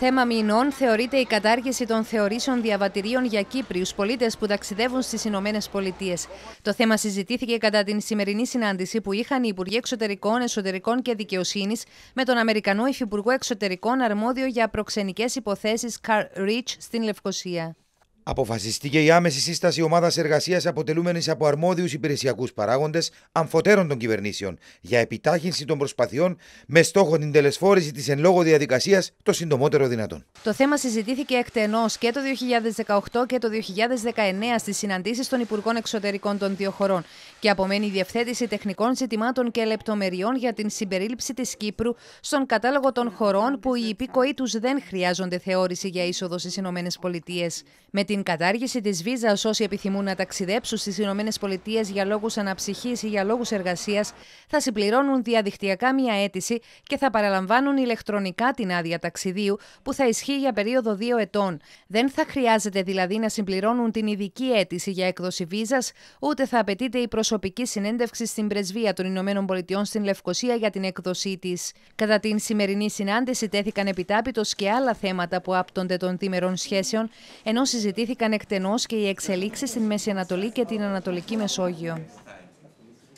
Θέμα μηνών θεωρείται η κατάργηση των θεωρήσεων διαβατηρίων για κύπριους πολίτες που ταξιδεύουν στις Ηνωμένες Πολιτείες. Το θέμα συζητήθηκε κατά την σημερινή συνάντηση που είχαν οι Υπουργοί Εξωτερικών, Εσωτερικών και Δικαιοσύνης με τον Αμερικανό Υφυπουργό Εξωτερικών αρμόδιο για προξενικές υποθέσεις Καρ Ρίτ στην Λευκοσία. Αποφασιστήκε η άμεση σύσταση ομάδας εργασίας αποτελούμενης από αρμόδιους υπηρεσιακούς παράγοντες αμφωτέρων των κυβερνήσεων για επιτάχυνση των προσπαθειών με στόχο την τελεσφόρηση της εν λόγω διαδικασίας το συντομότερο δυνατόν. Το θέμα συζητήθηκε εκτενώς και το 2018 και το 2019 στις συναντήσεις των Υπουργών Εξωτερικών των δύο χωρών και απομένει η διευθέτηση τεχνικών ζητημάτων και λεπτομεριών για την συμπερίληψη της Κύπρου στον κατάλογο των χωρών που οι υπήκοοι τους δεν χρειάζονται θεώρηση για είσοδο στις ΗΠΑ. Με την κατάργηση της βίζας όσοι επιθυμούν να ταξιδέψουν στις ΗΠΑ για λόγους αναψυχής ή για λόγους εργασίας, θα συμπληρώνουν διαδικτυακά μία αίτηση και θα παραλαμβάνουν ηλεκτρονικά την άδεια ταξιδίου που θα ισχύει για περίοδο δύο ετών. Δεν θα χρειάζεται δηλαδή να συμπληρώνουν την ειδική αίτηση για έκδοση βίζας, ούτε θα απαιτείται η προσωπική συνέντευξη στην πρεσβεία των ΗΠΑ στην Λευκοσία για την έκδοσή της. Κατά την σημερινή συνάντηση τέθηκαν επιτάπητος και άλλα θέματα που άπτονται των διμερών σχέσεων, ενώ συζητήθηκαν συζητήθηκαν εκτενώς και οι εξελίξεις στην Μέση Ανατολή και την Ανατολική Μεσόγειο.